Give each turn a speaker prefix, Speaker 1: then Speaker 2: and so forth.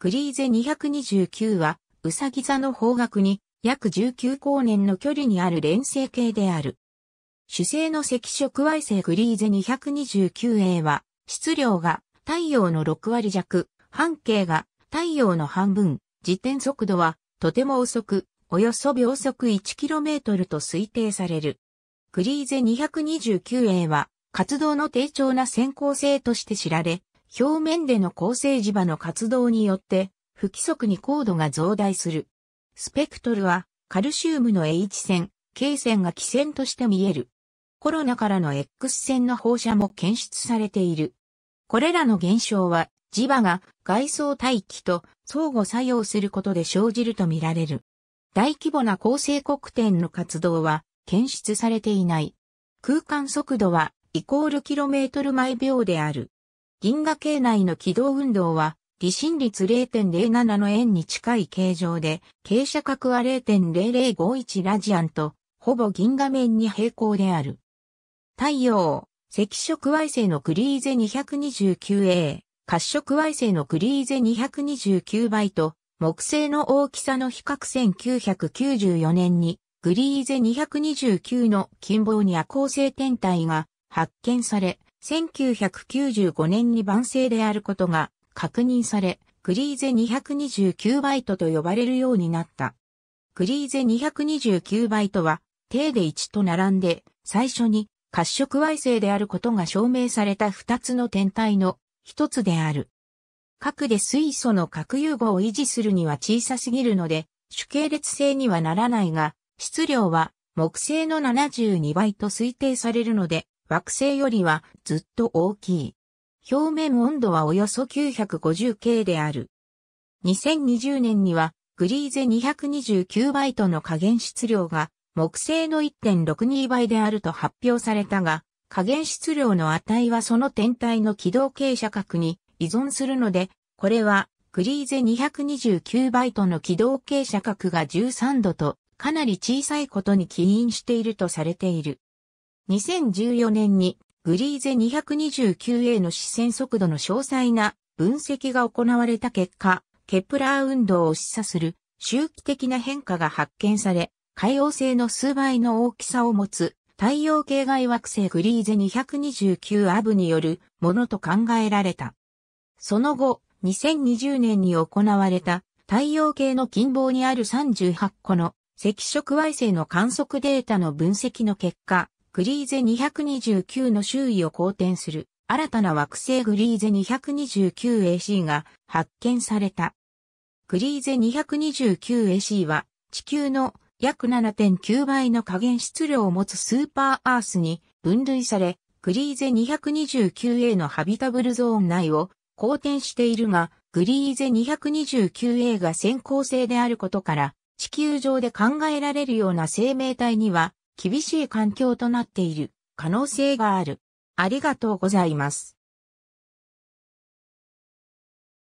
Speaker 1: グリーゼ229は、ウサギ座の方角に約19光年の距離にある連星系である。主星の赤色矮星グリーゼ 229A は、質量が太陽の6割弱、半径が太陽の半分、自転速度はとても遅く、およそ秒速 1km と推定される。グリーゼ 229A は、活動の低調な先行性として知られ、表面での構成磁場の活動によって不規則に高度が増大する。スペクトルはカルシウムの H 線、K 線が基線として見える。コロナからの X 線の放射も検出されている。これらの現象は磁場が外装大気と相互作用することで生じるとみられる。大規模な構成黒点の活動は検出されていない。空間速度はイコールキロメートル毎秒である。銀河系内の軌道運動は、離心率0.07の円に近い形状で、傾斜角は0.0051ラジアンと、ほぼ銀河面に平行である。太陽、赤色矮星のクリーゼ 229A、褐色矮星のクリーゼ229倍と、木星の大きさの比較1994年に、グリーゼ229の近傍に夜行性天体が発見され、1995年に晩成であることが確認され、グリーゼ229バイトと呼ばれるようになった。グリーゼ229バイトは、定で1と並んで、最初に褐色矮星であることが証明された2つの天体の1つである。核で水素の核融合を維持するには小さすぎるので、主系列性にはならないが、質量は木星の72倍と推定されるので、惑星よりはずっと大きい。表面温度はおよそ 950K である。2020年にはグリーゼ229バイトの加減質量が木星の1.62倍であると発表されたが、加減質量の値はその天体の軌道傾斜角に依存するので、これはグリーゼ229バイトの軌道傾斜角が13度とかなり小さいことに起因しているとされている。2014年にグリーゼ 229a の視線速度の詳細な分析が行われた結果、ケプラー運動を示唆する周期的な変化が発見され、海洋性の数倍の大きさを持つ太陽系外惑星グリーゼ229アブによるものと考えられた。その後、2020年に行われた太陽系の近傍にある38個の赤色矮星の観測データの分析の結果、グリーゼ229の周囲を公転する新たな惑星グリーゼ 229AC が発見された。グリーゼ 229AC は地球の約7.9倍の加減質量を持つスーパーアースに分類され、グリーゼ 229A のハビタブルゾーン内を公転しているが、グリーゼ 229A が先行性であることから、地球上で考えられるような生命体には厳しい環境となっている可能性がある。ありがとうございます。